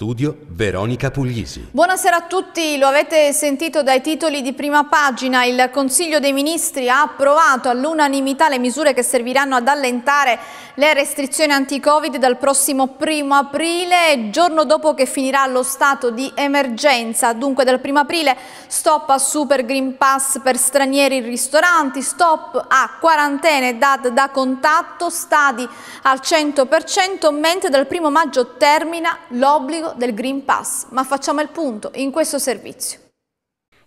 Studio Veronica Puglisi. Buonasera a tutti, lo avete sentito dai titoli di prima pagina. Il Consiglio dei Ministri ha approvato all'unanimità le misure che serviranno ad allentare le restrizioni anti-Covid dal prossimo primo aprile, giorno dopo che finirà lo stato di emergenza. Dunque dal primo aprile stop a Super Green Pass per stranieri in ristoranti, stop a quarantene date da contatto, stadi al 100%, mentre dal primo maggio termina l'obbligo del Green Pass, ma facciamo il punto in questo servizio.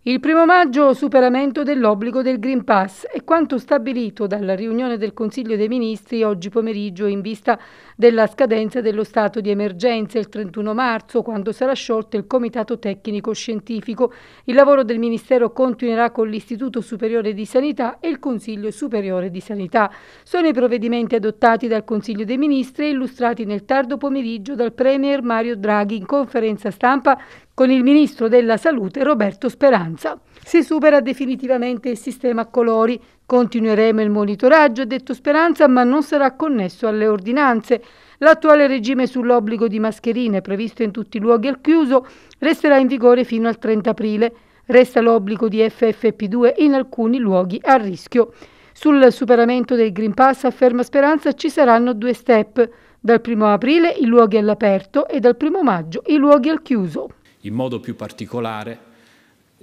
Il primo maggio superamento dell'obbligo del Green Pass è quanto stabilito dalla riunione del Consiglio dei Ministri oggi pomeriggio in vista della scadenza dello stato di emergenza il 31 marzo quando sarà sciolto il Comitato Tecnico Scientifico. Il lavoro del Ministero continuerà con l'Istituto Superiore di Sanità e il Consiglio Superiore di Sanità. Sono i provvedimenti adottati dal Consiglio dei Ministri e illustrati nel tardo pomeriggio dal Premier Mario Draghi in conferenza stampa con il ministro della Salute Roberto Speranza si supera definitivamente il sistema a colori. Continueremo il monitoraggio, ha detto Speranza, ma non sarà connesso alle ordinanze. L'attuale regime sull'obbligo di mascherine previsto in tutti i luoghi al chiuso resterà in vigore fino al 30 aprile. Resta l'obbligo di FFP2 in alcuni luoghi a rischio. Sul superamento del Green Pass, afferma Speranza, ci saranno due step. Dal 1 aprile i luoghi all'aperto e dal 1 maggio i luoghi al chiuso. In modo più particolare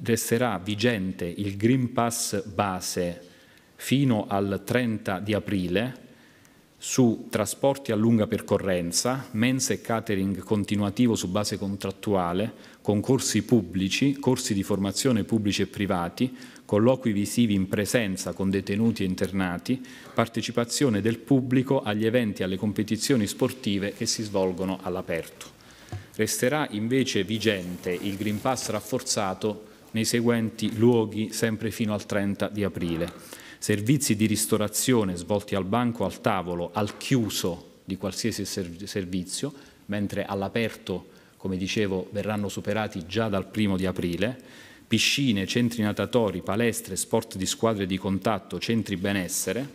resterà vigente il Green Pass base fino al 30 di aprile su trasporti a lunga percorrenza, mense e catering continuativo su base contrattuale, concorsi pubblici, corsi di formazione pubblici e privati, colloqui visivi in presenza con detenuti e internati, partecipazione del pubblico agli eventi e alle competizioni sportive che si svolgono all'aperto. Resterà invece vigente il Green Pass rafforzato nei seguenti luoghi sempre fino al 30 di aprile. Servizi di ristorazione svolti al banco, al tavolo, al chiuso di qualsiasi servizio, mentre all'aperto, come dicevo, verranno superati già dal primo di aprile, piscine, centri natatori, palestre, sport di squadre di contatto, centri benessere,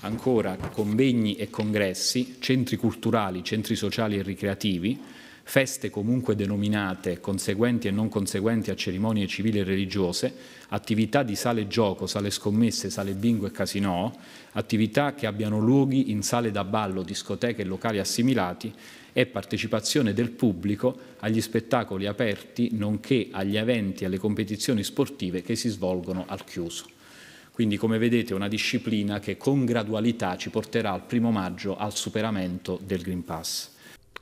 ancora convegni e congressi, centri culturali, centri sociali e ricreativi, feste comunque denominate conseguenti e non conseguenti a cerimonie civili e religiose, attività di sale gioco, sale scommesse, sale bingo e casino, attività che abbiano luoghi in sale da ballo, discoteche e locali assimilati e partecipazione del pubblico agli spettacoli aperti nonché agli eventi e alle competizioni sportive che si svolgono al chiuso. Quindi come vedete una disciplina che con gradualità ci porterà al primo maggio al superamento del Green Pass.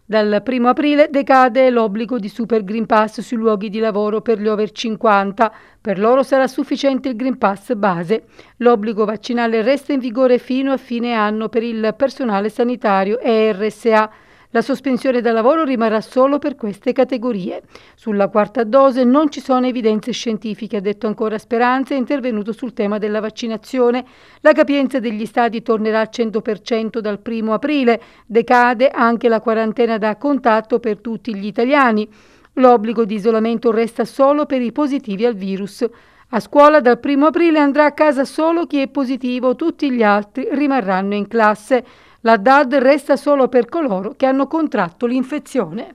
Dal 1 aprile decade l'obbligo di Super Green Pass sui luoghi di lavoro per gli over 50. Per loro sarà sufficiente il Green Pass base. L'obbligo vaccinale resta in vigore fino a fine anno per il personale sanitario e RSA. La sospensione da lavoro rimarrà solo per queste categorie. Sulla quarta dose non ci sono evidenze scientifiche, ha detto ancora Speranza, è intervenuto sul tema della vaccinazione. La capienza degli stadi tornerà al 100% dal 1 aprile, decade anche la quarantena da contatto per tutti gli italiani. L'obbligo di isolamento resta solo per i positivi al virus. A scuola dal 1 aprile andrà a casa solo chi è positivo, tutti gli altri rimarranno in classe. La DAD resta solo per coloro che hanno contratto l'infezione.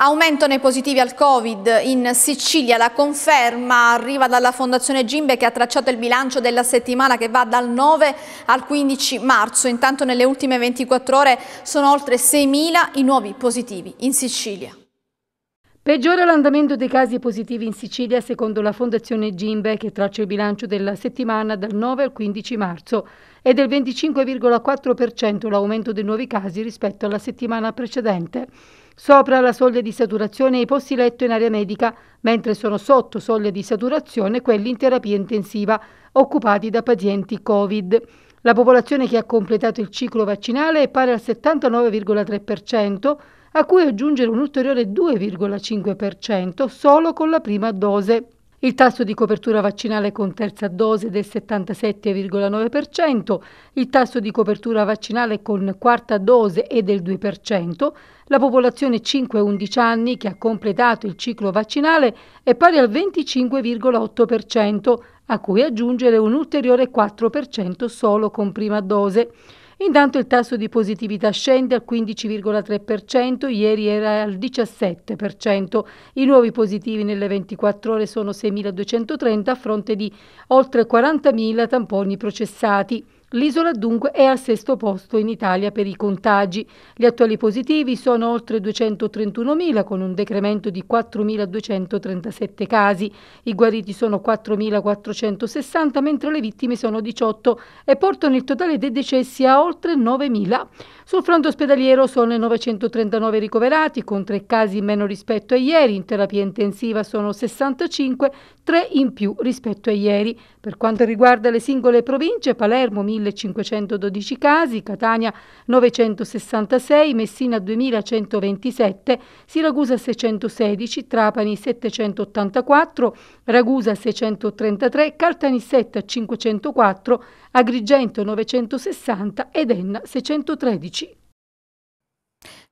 Aumento nei positivi al Covid in Sicilia, la conferma arriva dalla Fondazione Gimbe che ha tracciato il bilancio della settimana che va dal 9 al 15 marzo. Intanto nelle ultime 24 ore sono oltre 6.000 i nuovi positivi in Sicilia. Peggiora l'andamento dei casi positivi in Sicilia secondo la Fondazione Gimbe che traccia il bilancio della settimana dal 9 al 15 marzo. È del 25,4% l'aumento dei nuovi casi rispetto alla settimana precedente. Sopra la soglia di saturazione i posti letto in area medica, mentre sono sotto soglia di saturazione quelli in terapia intensiva occupati da pazienti Covid. La popolazione che ha completato il ciclo vaccinale è pari al 79,3%, a cui aggiungere un ulteriore 2,5% solo con la prima dose. Il tasso di copertura vaccinale con terza dose del 77,9%, il tasso di copertura vaccinale con quarta dose è del 2%, la popolazione 5-11 anni che ha completato il ciclo vaccinale è pari al 25,8%, a cui aggiungere un ulteriore 4% solo con prima dose. Intanto il tasso di positività scende al 15,3%, ieri era al 17%. I nuovi positivi nelle 24 ore sono 6.230 a fronte di oltre 40.000 tamponi processati. L'isola dunque è al sesto posto in Italia per i contagi. Gli attuali positivi sono oltre 231.000 con un decremento di 4.237 casi. I guariti sono 4.460 mentre le vittime sono 18 e portano il totale dei decessi a oltre 9.000. Sul fronte ospedaliero sono 939 ricoverati, con tre casi in meno rispetto a ieri, in terapia intensiva sono 65, tre in più rispetto a ieri. Per quanto riguarda le singole province, Palermo 1512 casi, Catania 966, Messina 2127, Siracusa 616, Trapani 784, Ragusa 633, Caltanissetta 504, Agrigento 960 ed Enna 613.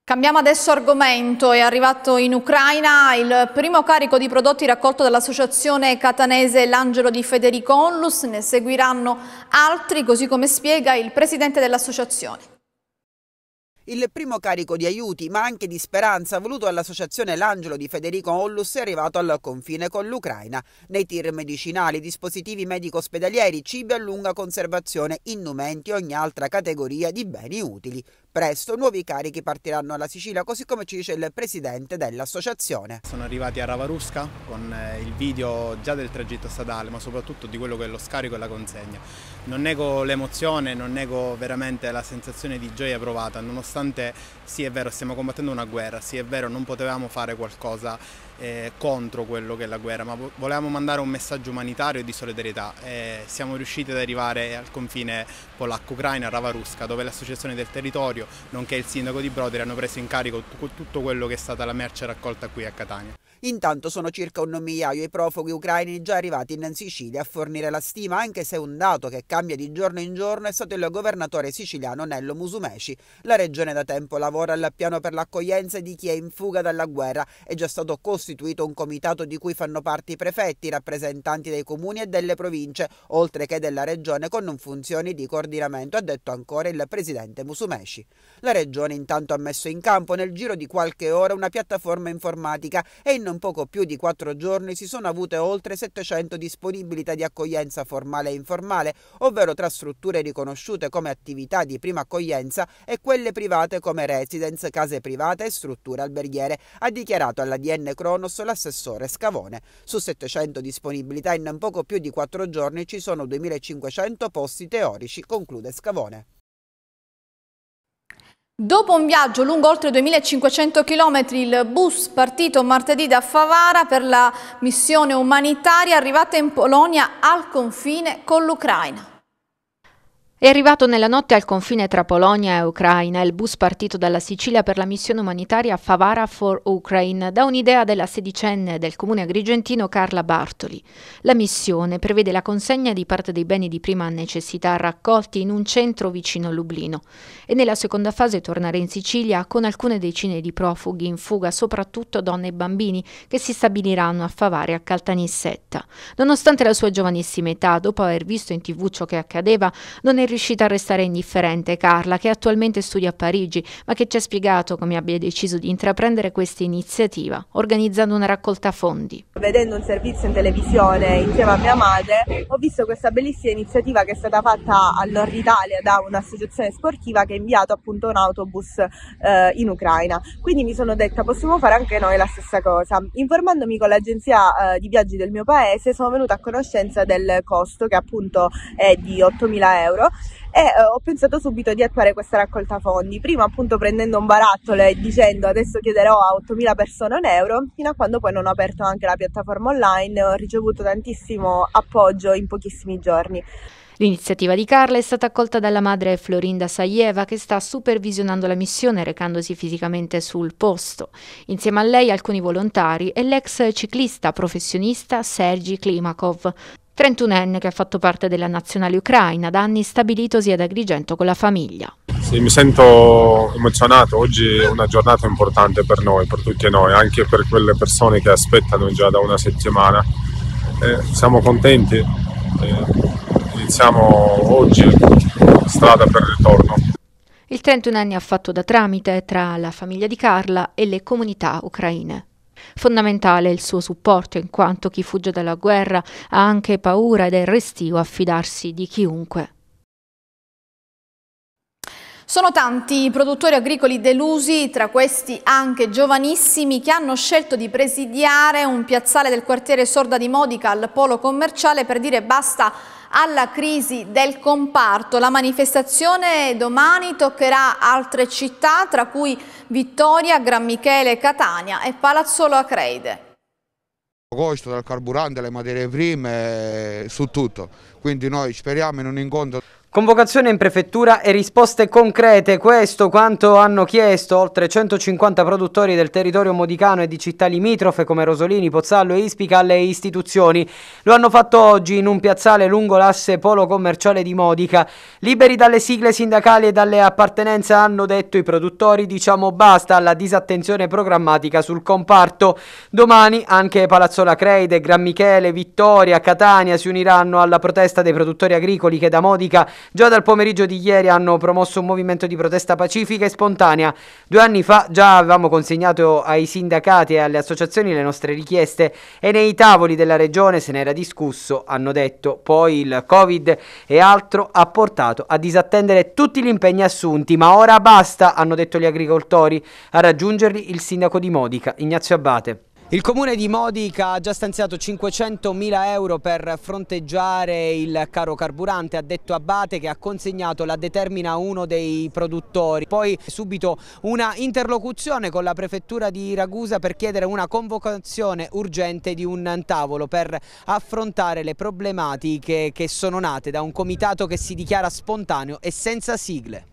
Cambiamo adesso argomento, è arrivato in Ucraina il primo carico di prodotti raccolto dall'associazione catanese L'Angelo di Federico Onlus, ne seguiranno altri, così come spiega il presidente dell'associazione. Il primo carico di aiuti, ma anche di speranza, voluto all'associazione L'Angelo di Federico Ollus è arrivato al confine con l'Ucraina. Nei tir medicinali, dispositivi medico-ospedalieri, cibi a lunga conservazione, indumenti e ogni altra categoria di beni utili. Presto nuovi carichi partiranno alla Sicilia, così come ci dice il presidente dell'associazione. Sono arrivati a Ravarusca con eh, il video già del tragitto statale, ma soprattutto di quello che è lo scarico e la consegna. Non nego l'emozione, non nego veramente la sensazione di gioia provata, nonostante sì è vero stiamo combattendo una guerra, sì è vero non potevamo fare qualcosa eh, contro quello che è la guerra, ma volevamo mandare un messaggio umanitario e di solidarietà. Eh, siamo riusciti ad arrivare al confine polacco-ucraina, a Ravarusca, dove l'associazione del territorio, nonché il sindaco di Broderi, hanno preso in carico tutto quello che è stata la merce raccolta qui a Catania. Intanto sono circa un migliaio i profughi ucraini già arrivati in Sicilia a fornire la stima, anche se un dato che cambia di giorno in giorno è stato il governatore siciliano Nello Musumeci. La regione da tempo lavora al piano per l'accoglienza di chi è in fuga dalla guerra. È già stato costituito un comitato di cui fanno parte i prefetti, i rappresentanti dei comuni e delle province, oltre che della regione con funzioni di coordinamento, ha detto ancora il presidente Musumeci. La regione intanto ha messo in campo nel giro di qualche ora una piattaforma informatica e in in poco più di quattro giorni si sono avute oltre 700 disponibilità di accoglienza formale e informale, ovvero tra strutture riconosciute come attività di prima accoglienza e quelle private come residence, case private e strutture alberghiere, ha dichiarato all'ADN Cronos l'assessore Scavone. Su 700 disponibilità in poco più di quattro giorni ci sono 2500 posti teorici, conclude Scavone. Dopo un viaggio lungo oltre 2500 km, il bus partito martedì da Favara per la missione umanitaria è arrivato in Polonia al confine con l'Ucraina. È arrivato nella notte al confine tra Polonia e Ucraina il bus partito dalla Sicilia per la missione umanitaria Favara for Ukraine da un'idea della sedicenne del comune agrigentino Carla Bartoli. La missione prevede la consegna di parte dei beni di prima necessità raccolti in un centro vicino a Lublino e nella seconda fase tornare in Sicilia con alcune decine di profughi in fuga, soprattutto donne e bambini che si stabiliranno a Favara a Caltanissetta. Nonostante la sua giovanissima età, dopo aver visto in tv ciò che accadeva, non è è riuscita a restare indifferente Carla, che attualmente studia a Parigi, ma che ci ha spiegato come abbia deciso di intraprendere questa iniziativa, organizzando una raccolta fondi. Vedendo un servizio in televisione insieme a mia madre, ho visto questa bellissima iniziativa che è stata fatta al Nord Italia da un'associazione sportiva che ha inviato appunto un autobus eh, in Ucraina. Quindi mi sono detta possiamo fare anche noi la stessa cosa. Informandomi con l'agenzia eh, di viaggi del mio paese sono venuta a conoscenza del costo che appunto è di 8.000 euro e eh, ho pensato subito di attuare questa raccolta fondi, prima appunto prendendo un barattolo e dicendo adesso chiederò a 8.000 persone un euro, fino a quando poi non ho aperto anche la piattaforma online e ho ricevuto tantissimo appoggio in pochissimi giorni. L'iniziativa di Carla è stata accolta dalla madre Florinda Saieva che sta supervisionando la missione recandosi fisicamente sul posto. Insieme a lei alcuni volontari e l'ex ciclista professionista Sergi Klimakov. 31enne che ha fatto parte della nazionale ucraina, da anni stabilitosi ad Agrigento con la famiglia. Sì, mi sento emozionato, oggi è una giornata importante per noi, per tutti noi, anche per quelle persone che aspettano già da una settimana. Eh, siamo contenti, eh, iniziamo oggi la strada per il ritorno. Il 31enne ha fatto da tramite tra la famiglia di Carla e le comunità ucraine. Fondamentale il suo supporto in quanto chi fugge dalla guerra ha anche paura ed è restio a fidarsi di chiunque. Sono tanti i produttori agricoli delusi, tra questi anche giovanissimi, che hanno scelto di presidiare un piazzale del quartiere Sorda di Modica al polo commerciale per dire basta alla crisi del comparto. La manifestazione domani toccherà altre città, tra cui Vittoria, Gran Michele, Catania e Palazzolo Acreide costo del carburante, le materie prime, eh, su tutto. Quindi noi speriamo in un incontro Convocazione in prefettura e risposte concrete, questo quanto hanno chiesto oltre 150 produttori del territorio modicano e di città limitrofe come Rosolini, Pozzallo e Ispica alle istituzioni. Lo hanno fatto oggi in un piazzale lungo l'asse polo commerciale di Modica. Liberi dalle sigle sindacali e dalle appartenenze hanno detto i produttori diciamo basta alla disattenzione programmatica sul comparto. Domani anche Palazzola Creide, Gran Michele, Vittoria, Catania si uniranno alla protesta dei produttori agricoli che da Modica Già dal pomeriggio di ieri hanno promosso un movimento di protesta pacifica e spontanea. Due anni fa già avevamo consegnato ai sindacati e alle associazioni le nostre richieste e nei tavoli della regione se n'era discusso, hanno detto. Poi il Covid e altro ha portato a disattendere tutti gli impegni assunti, ma ora basta, hanno detto gli agricoltori. A raggiungerli il sindaco di Modica, Ignazio Abate. Il comune di Modica ha già stanziato 500.000 euro per fronteggiare il caro carburante, ha detto Abate che ha consegnato la determina a uno dei produttori. Poi subito una interlocuzione con la prefettura di Ragusa per chiedere una convocazione urgente di un tavolo per affrontare le problematiche che sono nate da un comitato che si dichiara spontaneo e senza sigle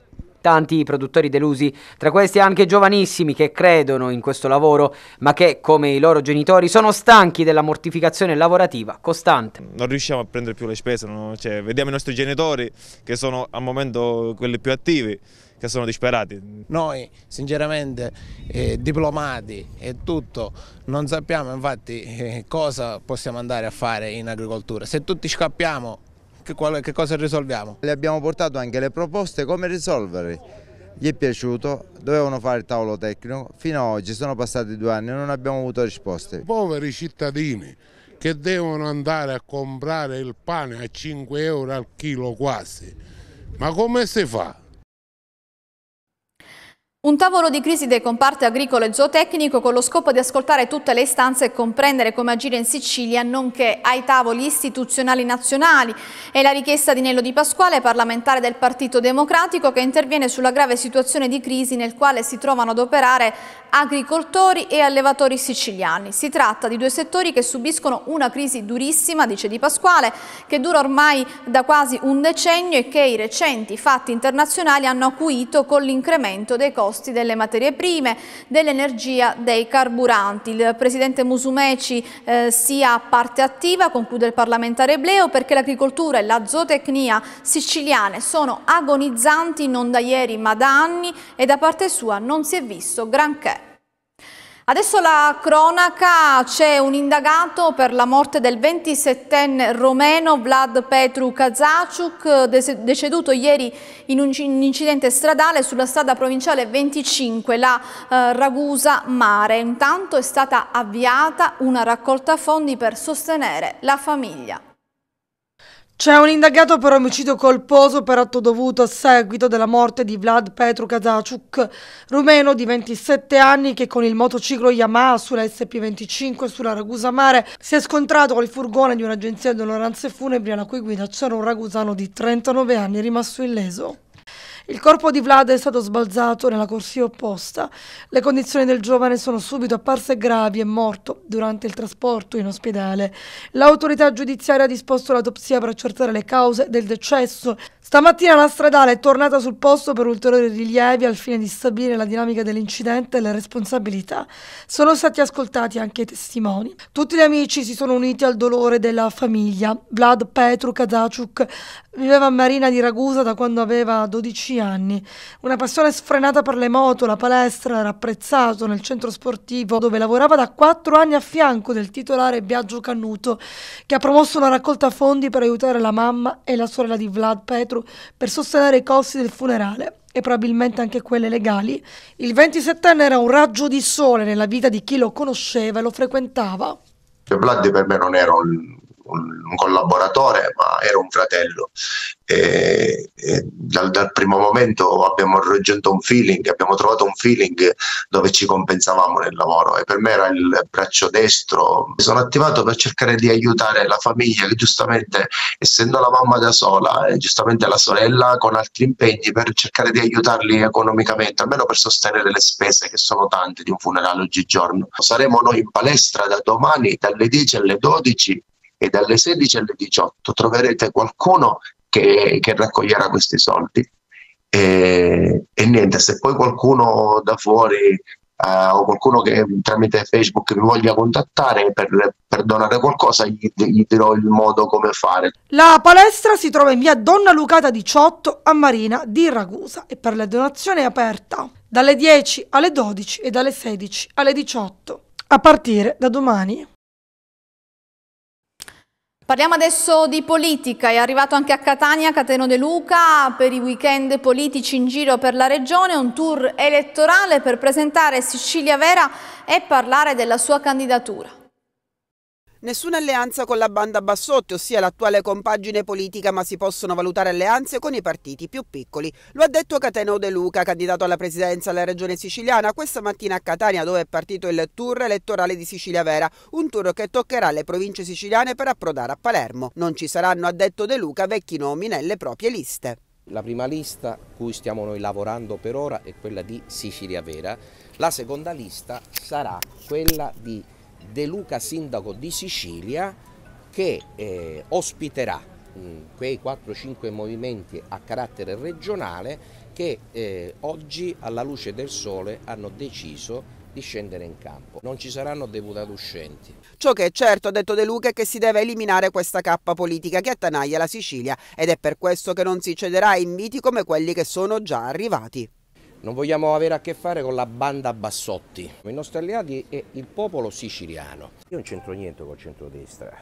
tanti produttori delusi, tra questi anche giovanissimi che credono in questo lavoro, ma che, come i loro genitori, sono stanchi della mortificazione lavorativa costante. Non riusciamo a prendere più le spese, no? cioè, vediamo i nostri genitori che sono al momento quelli più attivi, che sono disperati. Noi sinceramente eh, diplomati e tutto non sappiamo infatti eh, cosa possiamo andare a fare in agricoltura. Se tutti scappiamo che, che cosa risolviamo. Le abbiamo portato anche le proposte come risolverli. Gli è piaciuto, dovevano fare il tavolo tecnico, fino ad oggi sono passati due anni e non abbiamo avuto risposte. Poveri cittadini che devono andare a comprare il pane a 5 euro al chilo quasi, ma come si fa? Un tavolo di crisi del comparto agricolo e zootecnico con lo scopo di ascoltare tutte le istanze e comprendere come agire in Sicilia, nonché ai tavoli istituzionali nazionali. È la richiesta di Nello Di Pasquale, parlamentare del Partito Democratico, che interviene sulla grave situazione di crisi nel quale si trovano ad operare agricoltori e allevatori siciliani. Si tratta di due settori che subiscono una crisi durissima, dice Di Pasquale, che dura ormai da quasi un decennio e che i recenti fatti internazionali hanno acuito con l'incremento dei costi costi delle materie prime, dell'energia, dei carburanti. Il presidente Musumeci eh, sia parte attiva, conclude il parlamentare Bleo, perché l'agricoltura e la zootecnia siciliane sono agonizzanti non da ieri ma da anni e da parte sua non si è visto granché. Adesso la cronaca, c'è un indagato per la morte del 27enne romeno Vlad Petru Kazaciuk, deceduto ieri in un incidente stradale sulla strada provinciale 25, la eh, Ragusa Mare. Intanto è stata avviata una raccolta fondi per sostenere la famiglia. C'è un indagato per omicidio colposo per atto dovuto a seguito della morte di Vlad Petru Kazaciuk, rumeno di 27 anni che con il motociclo Yamaha sulla SP25 sulla Ragusa Mare si è scontrato col furgone di un'agenzia di onoranze funebri alla cui guida c'era un ragusano di 39 anni rimasto illeso. Il corpo di Vlad è stato sbalzato nella corsia opposta. Le condizioni del giovane sono subito apparse gravi e morto durante il trasporto in ospedale. L'autorità giudiziaria ha disposto l'autopsia per accertare le cause del decesso. Stamattina la stradale è tornata sul posto per ulteriori rilievi al fine di stabilire la dinamica dell'incidente e le responsabilità. Sono stati ascoltati anche i testimoni. Tutti gli amici si sono uniti al dolore della famiglia. Vlad Petru Kazachuk viveva a Marina di Ragusa da quando aveva 12 anni 15 anni. Una passione sfrenata per le moto, la palestra, era apprezzato nel centro sportivo dove lavorava da 4 anni a fianco del titolare Biagio Cannuto, che ha promosso una raccolta fondi per aiutare la mamma e la sorella di Vlad Petru per sostenere i costi del funerale e probabilmente anche quelle legali, il 27enne era un raggio di sole nella vita di chi lo conosceva e lo frequentava. Vlad per me non era un, un, collaboratore, ma era un fratello. E, e dal, dal, primo momento abbiamo raggiunto un feeling, abbiamo trovato un feeling dove ci compensavamo nel lavoro e per me era il braccio destro. Mi sono attivato per cercare di aiutare la famiglia che giustamente, essendo la mamma da sola e eh, giustamente la sorella con altri impegni, per cercare di aiutarli economicamente, almeno per sostenere le spese che sono tante di un funerale oggigiorno. Saremo noi in palestra da domani dalle 10 alle 12 e dalle 16 alle 18 troverete qualcuno che, che raccoglierà questi soldi. E, e, niente, se poi qualcuno da fuori eh, o qualcuno che tramite Facebook mi voglia contattare per, per donare qualcosa, gli, gli, dirò il modo come fare. La palestra si trova in via Donna Lucata 18 a Marina di Ragusa e per la donazione è aperta dalle 10 alle 12 e dalle 16 alle 18 a partire da domani. Parliamo adesso di politica, è arrivato anche a Catania Cateno De Luca per i weekend politici in giro per la regione, un tour elettorale per presentare Sicilia Vera e parlare della sua candidatura. Nessuna alleanza con la banda Bassotti, ossia l'attuale compagine politica, ma si possono valutare alleanze con i partiti più piccoli. Lo ha detto Cateno De Luca, candidato alla presidenza della regione siciliana, questa mattina a Catania dove è partito il tour elettorale di Sicilia Vera, un tour che toccherà le province siciliane per approdare a Palermo. Non ci saranno, ha detto De Luca, vecchi nomi nelle proprie liste. La prima lista cui stiamo noi lavorando per ora è quella di Sicilia Vera, la seconda lista sarà quella di De Luca Sindaco di Sicilia che eh, ospiterà mh, mm, quei 4-5 movimenti a carattere regionale che eh, oggi alla luce del sole hanno deciso di scendere in campo. Non ci saranno deputati uscenti. Ciò che è certo, ha detto De Luca, è che si deve eliminare questa cappa politica che attanaglia la Sicilia ed è per questo che non si cederà a inviti come quelli che sono già arrivati. Non vogliamo avere a che fare con la banda Bassotti. I nostri alleati è il popolo siciliano. Io non c'entro niente col centrodestra,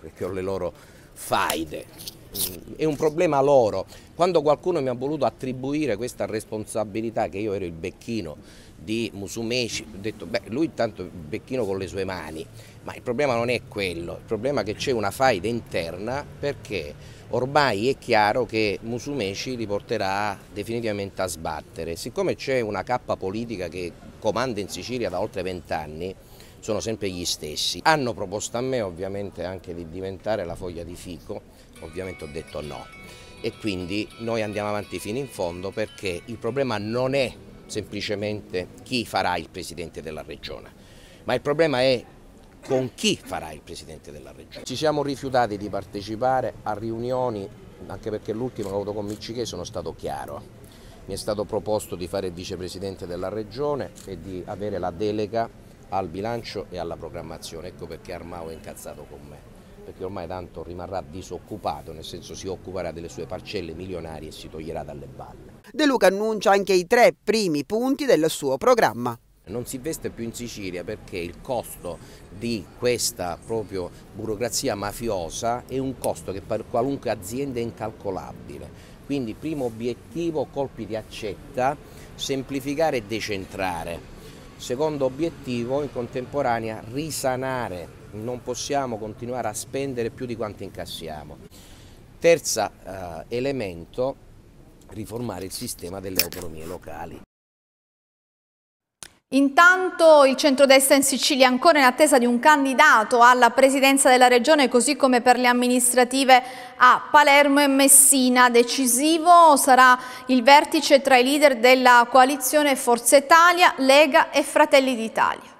perché ho le loro faide. Mm, è un problema loro. Quando qualcuno mi ha voluto attribuire questa responsabilità, che io ero il becchino di Musumeci, ho detto, beh, lui tanto becchino con le sue mani. Ma il problema non è quello, il problema è che c'è una faida interna perché ormai è chiaro che Musumeci li porterà definitivamente a sbattere. Siccome c'è una cappa politica che comanda in Sicilia da oltre vent'anni, sono sempre gli stessi. Hanno proposto a me ovviamente anche di diventare la foglia di fico, ovviamente ho detto no. E quindi noi andiamo avanti fino in fondo perché il problema non è semplicemente chi farà il presidente della regione, ma il problema è con chi farà il Presidente della Regione. Ci siamo rifiutati di partecipare a riunioni, anche perché l'ultima che ho avuto con Miccichè sono stato chiaro. Mi è stato proposto di fare il Vicepresidente della Regione e di avere la delega al bilancio e alla programmazione, ecco perché Armao è incazzato con me perché ormai tanto rimarrà disoccupato, nel senso si occuperà delle sue parcelle milionarie e si toglierà dalle balle. De Luca annuncia anche i tre primi punti del suo programma. Non si investe più in Sicilia perché il costo di questa proprio burocrazia mafiosa è un costo che per qualunque azienda è incalcolabile. Quindi primo obiettivo, colpi di accetta, semplificare e decentrare. Secondo obiettivo, in contemporanea, risanare. Non possiamo continuare a spendere più di quanto incassiamo. Terzo eh, elemento, riformare il sistema delle autonomie locali. Intanto il centrodestra in Sicilia è ancora in attesa di un candidato alla presidenza della regione così come per le amministrative a Palermo e Messina. Decisivo sarà il vertice tra i leader della coalizione Forza Italia, Lega e Fratelli d'Italia.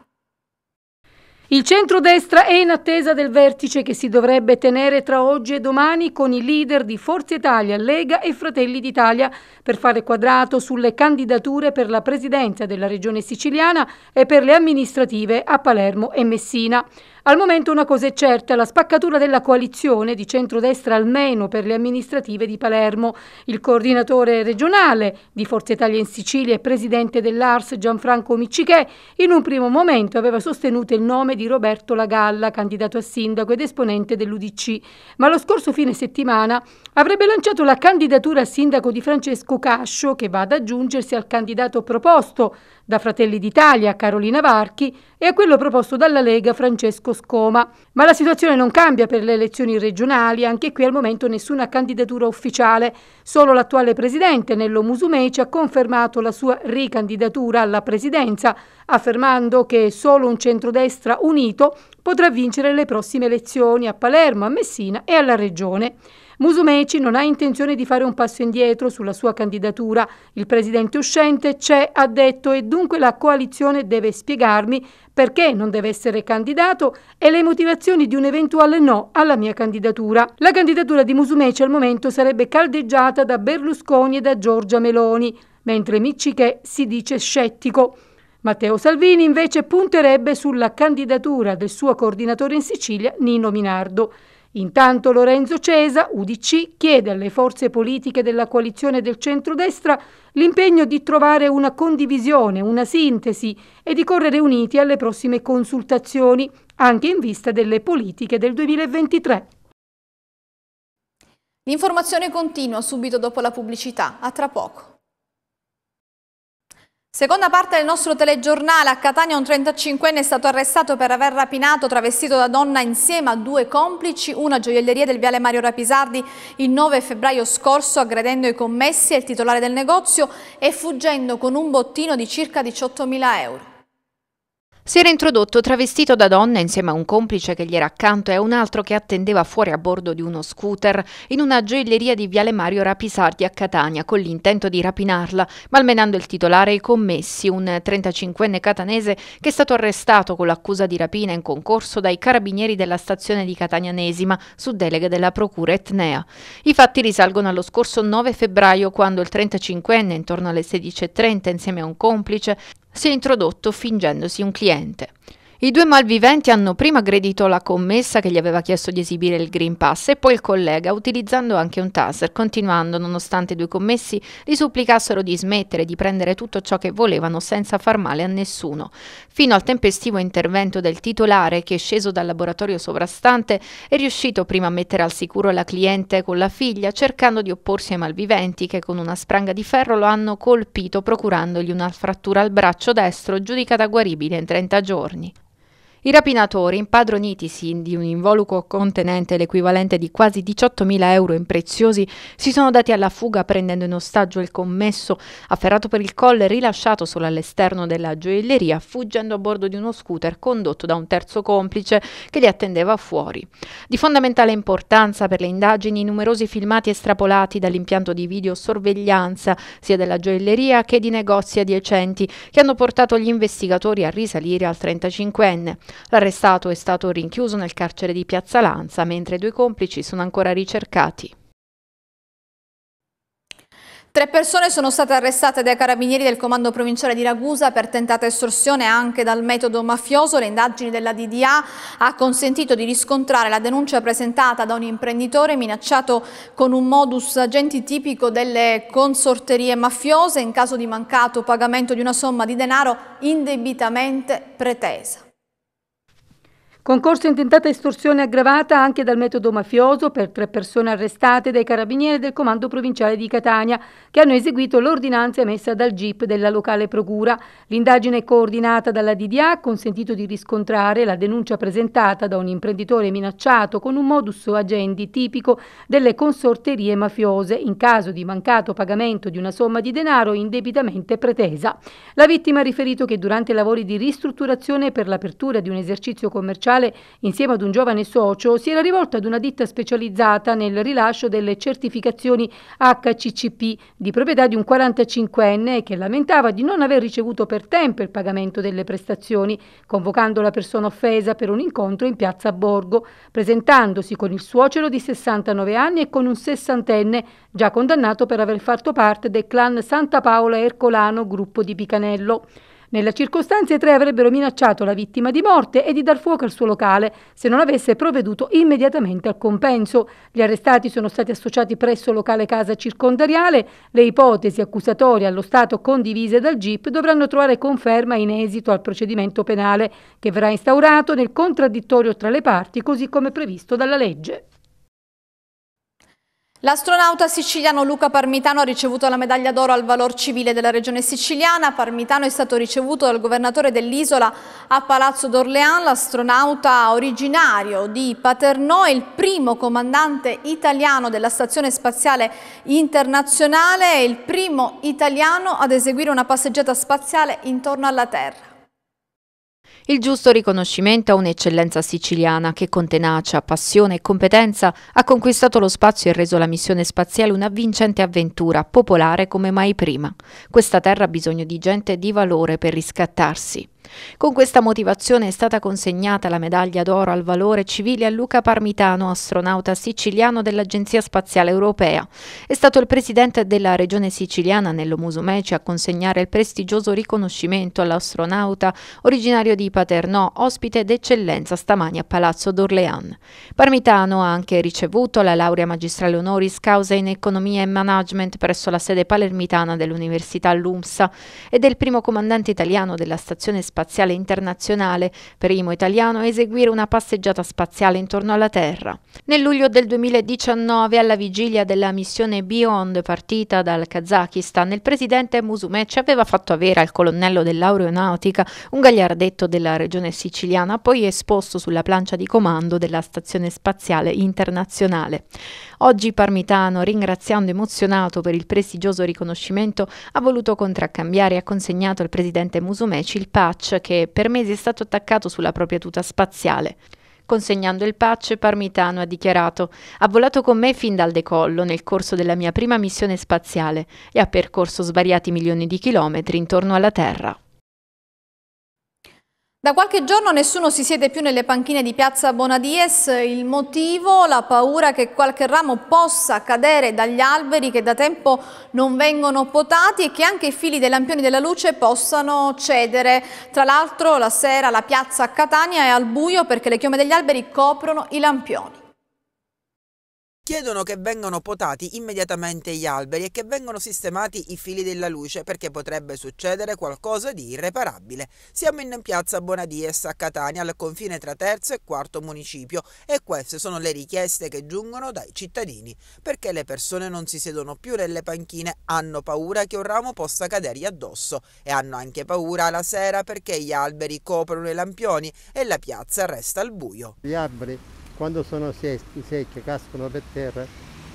Il centrodestra è in attesa del vertice che si dovrebbe tenere tra oggi e domani con i leader di Forza Italia, Lega e Fratelli d'Italia per fare quadrato sulle candidature per la presidenza della regione siciliana e per le amministrative a Palermo e Messina. Al momento una cosa è certa, la spaccatura della coalizione di centrodestra almeno per le amministrative di Palermo. Il coordinatore regionale di Forza Italia in Sicilia e presidente dell'ARS Gianfranco Miccichè in un primo momento aveva sostenuto il nome di Roberto Lagalla, candidato a sindaco ed esponente dell'Udc, ma lo scorso fine settimana avrebbe lanciato la candidatura a sindaco di Francesco Cascio che va ad aggiungersi al candidato proposto da Fratelli d'Italia Carolina Varchi e a quello proposto dalla Lega Francesco scoma. Ma la situazione non cambia per le elezioni regionali, anche qui al momento nessuna candidatura ufficiale. Solo l'attuale presidente Nello Musumeci ha confermato la sua ricandidatura alla presidenza, affermando che solo un centrodestra unito potrà vincere le prossime elezioni a Palermo, a Messina e alla regione. Musumeci non ha intenzione di fare un passo indietro sulla sua candidatura. Il presidente uscente c'è, ha detto, e dunque la coalizione deve spiegarmi perché non deve essere candidato e le motivazioni di un eventuale no alla mia candidatura. La candidatura di Musumeci al momento sarebbe caldeggiata da Berlusconi e da Giorgia Meloni, mentre Micciche si dice scettico. Matteo Salvini invece punterebbe sulla candidatura del suo coordinatore in Sicilia, Nino Minardo. Intanto Lorenzo Cesa, UDC, chiede alle forze politiche della coalizione del centrodestra l'impegno di trovare una condivisione, una sintesi e di correre uniti alle prossime consultazioni, anche in vista delle politiche del 2023. L'informazione continua subito dopo la pubblicità, a tra poco. Seconda parte del nostro telegiornale, a Catania un 35enne è stato arrestato per aver rapinato travestito da donna insieme a due complici una gioielleria del Viale Mario Rapisardi il 9 febbraio scorso aggredendo i commessi e il titolare del negozio e fuggendo con un bottino di circa 18.000 euro. Si era introdotto travestito da donna insieme a un complice che gli era accanto e a un altro che attendeva fuori a bordo di uno scooter in una gioielleria di Viale Mario Rapisardi a Catania con l'intento di rapinarla, malmenando il titolare e i commessi, un 35enne catanese che è stato arrestato con l'accusa di rapina in concorso dai carabinieri della stazione di Catanianesima su delega della procura etnea. I fatti risalgono allo scorso 9 febbraio quando il 35enne intorno alle 16.30 insieme a un complice si è introdotto fingendosi un cliente. I due malviventi hanno prima aggredito la commessa che gli aveva chiesto di esibire il Green Pass e poi il collega, utilizzando anche un taser, continuando, nonostante i due commessi li supplicassero di smettere di prendere tutto ciò che volevano senza far male a nessuno, fino al tempestivo intervento del titolare che, è sceso dal laboratorio sovrastante, è riuscito prima a mettere al sicuro la cliente con la figlia, cercando di opporsi ai malviventi che con una spranga di ferro lo hanno colpito, procurandogli una frattura al braccio destro giudicata guaribile in 30 giorni. I rapinatori, impadronitisi di un involucro contenente l'equivalente di quasi 18.000 euro in preziosi, si sono dati alla fuga prendendo in ostaggio il commesso, afferrato per il collo e rilasciato solo all'esterno della gioielleria, fuggendo a bordo di uno scooter condotto da un terzo complice che li attendeva fuori. Di fondamentale importanza per le indagini numerosi filmati estrapolati dall'impianto di videosorveglianza sia della gioielleria che di negozi adiacenti, che hanno portato gli investigatori a risalire al 35enne. L'arrestato è stato rinchiuso nel carcere di Piazza Lanza, mentre i due complici sono ancora ricercati. Tre persone sono state arrestate dai carabinieri del comando provinciale di Ragusa per tentata estorsione anche dal metodo mafioso. Le indagini della DDA ha consentito di riscontrare la denuncia presentata da un imprenditore minacciato con un modus agenti tipico delle consorterie mafiose in caso di mancato pagamento di una somma di denaro indebitamente pretesa. Concorso in tentata estorsione aggravata anche dal metodo mafioso per tre persone arrestate dai carabinieri del comando provinciale di Catania che hanno eseguito l'ordinanza emessa dal GIP della locale procura. L'indagine coordinata dalla DDA ha consentito di riscontrare la denuncia presentata da un imprenditore minacciato con un modus agendi tipico delle consorterie mafiose in caso di mancato pagamento di una somma di denaro indebitamente pretesa. La vittima ha riferito che durante i lavori di ristrutturazione per l'apertura di un esercizio commerciale Locale, insieme ad un giovane socio, si era rivolto ad una ditta specializzata nel rilascio delle certificazioni HCCP di proprietà di un 45enne che lamentava di non aver ricevuto per tempo il pagamento delle prestazioni, convocando la persona offesa per un incontro in piazza Borgo, presentandosi con il suocero di 69 anni e con un sessantenne già condannato per aver fatto parte del clan Santa Paola Ercolano, gruppo di Picanello. Nelle circostanze tre avrebbero minacciato la vittima di morte e di dar fuoco al suo locale se non avesse provveduto immediatamente al compenso. Gli arrestati sono stati associati presso locale casa circondariale. Le ipotesi accusatorie allo Stato condivise dal GIP dovranno trovare conferma in esito al procedimento penale che verrà instaurato nel contraddittorio tra le parti così come previsto dalla legge. L'astronauta siciliano Luca Parmitano ha ricevuto la medaglia d'oro al valor civile della regione siciliana. Parmitano è stato ricevuto dal governatore dell'isola a Palazzo d'Orléans. L'astronauta originario di Paternò è il primo comandante italiano della Stazione Spaziale Internazionale e il primo italiano ad eseguire una passeggiata spaziale intorno alla Terra. Il giusto riconoscimento a un'eccellenza siciliana che con tenacia, passione e competenza ha conquistato lo spazio e reso la missione spaziale una vincente avventura, popolare come mai prima. Questa terra ha bisogno di gente di valore per riscattarsi. Con questa motivazione è stata consegnata la medaglia d'oro al valore civile a Luca Parmitano, astronauta siciliano dell'Agenzia Spaziale Europea. È stato il presidente della regione siciliana Nello Musumeci a consegnare il prestigioso riconoscimento all'astronauta originario di Paternò, ospite d'eccellenza stamani a Palazzo d'Orléans. Parmitano ha anche ricevuto la laurea magistrale honoris causa in economia e management presso la sede palermitana dell'Università LUMSA ed è il primo comandante italiano della stazione spaziale Spaziale Internazionale, primo italiano a eseguire una passeggiata spaziale intorno alla Terra. Nel luglio del 2019, alla vigilia della missione Beyond partita dal Kazakistan, il presidente Musumeci aveva fatto avere al colonnello dell'aeronautica, un gagliardetto della regione siciliana, poi esposto sulla plancia di comando della Stazione Spaziale Internazionale. Oggi Parmitano, ringraziando emozionato per il prestigioso riconoscimento, ha voluto contraccambiare e ha consegnato al presidente Musumeci il patch patch che per mesi è stato attaccato sulla propria tuta spaziale. Consegnando il patch, Parmitano ha dichiarato «Ha volato con me fin dal decollo nel corso della mia prima missione spaziale e ha percorso svariati milioni di chilometri intorno alla Terra». Da qualche giorno nessuno si siede più nelle panchine di piazza Bonadies, il motivo la paura che qualche ramo possa cadere dagli alberi che da tempo non vengono potati e che anche i fili dei lampioni della luce possano cedere. Tra l'altro la sera la piazza a Catania è al buio perché le chiome degli alberi coprono i lampioni chiedono che vengano potati immediatamente gli alberi e che vengano sistemati i fili della luce perché potrebbe succedere qualcosa di irreparabile. Siamo in piazza Bonadies a Catania, al confine tra terzo e quarto municipio e queste sono le richieste che giungono dai cittadini perché le persone non si siedono più nelle panchine, hanno paura che un ramo possa cadergli addosso e hanno anche paura la sera perché gli alberi coprono i lampioni e la piazza resta al buio. Gli alberi quando sono secchi, secche cascano per terra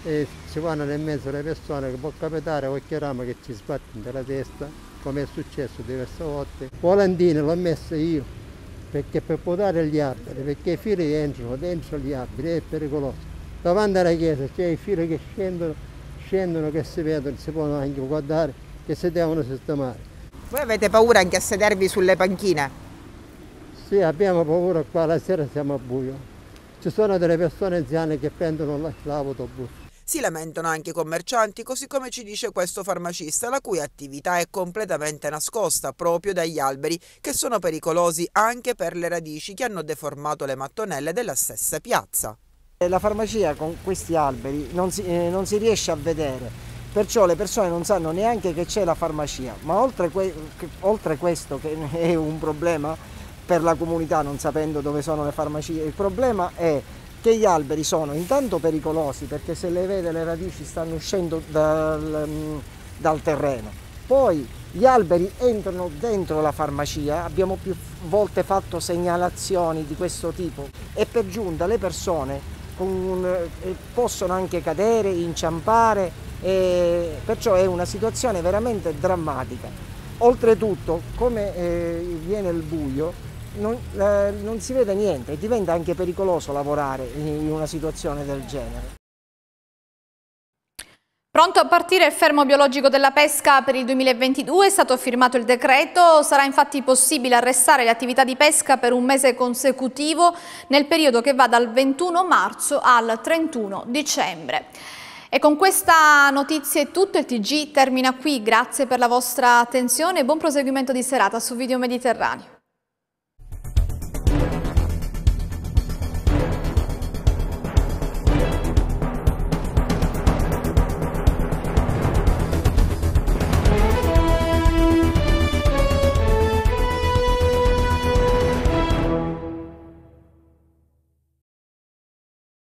e ci vanno nel mezzo le persone che può capitare qualche ramo che ci sbatte nella testa come è successo diverse volte. Volantine l'ho messo io perché per potare gli alberi, perché i fili entrano dentro gli alberi, è pericoloso. Davanti alla chiesa c'è i fili che scendono, scendono, che si vedono, si possono anche guardare, che si devono sistemare. Voi avete paura anche a sedervi sulle panchine? Sì, abbiamo paura qua, la sera siamo a buio. Ci sono delle persone anziane che prendono l'autobus. Si lamentano anche i commercianti, così come ci dice questo farmacista, la cui attività è completamente nascosta proprio dagli alberi, che sono pericolosi anche per le radici che hanno deformato le mattonelle della stessa piazza. Eh, la farmacia con questi alberi non si, eh, non si riesce a vedere, perciò le persone non sanno neanche che c'è la farmacia, ma oltre, que oltre questo che è un problema per la comunità non sapendo dove sono le farmacie. Il problema è che gli alberi sono intanto pericolosi perché se le vede le radici stanno uscendo dal, dal terreno. Poi gli alberi entrano dentro la farmacia, abbiamo più volte fatto segnalazioni di questo tipo e per giunta le persone con, eh, possono anche cadere, inciampare, perciò è una situazione veramente drammatica. Oltretutto, come eh, viene il buio, non, eh, non si vede niente e diventa anche pericoloso lavorare in una situazione del genere. Pronto a partire il fermo biologico della pesca per il 2022 è stato firmato il decreto, sarà infatti possibile arrestare le attività di pesca per un mese consecutivo nel periodo che va dal 21 marzo al 31 dicembre. E con questa notizia è tutto, il TG termina qui, grazie per la vostra attenzione e buon proseguimento di serata su Video Mediterraneo.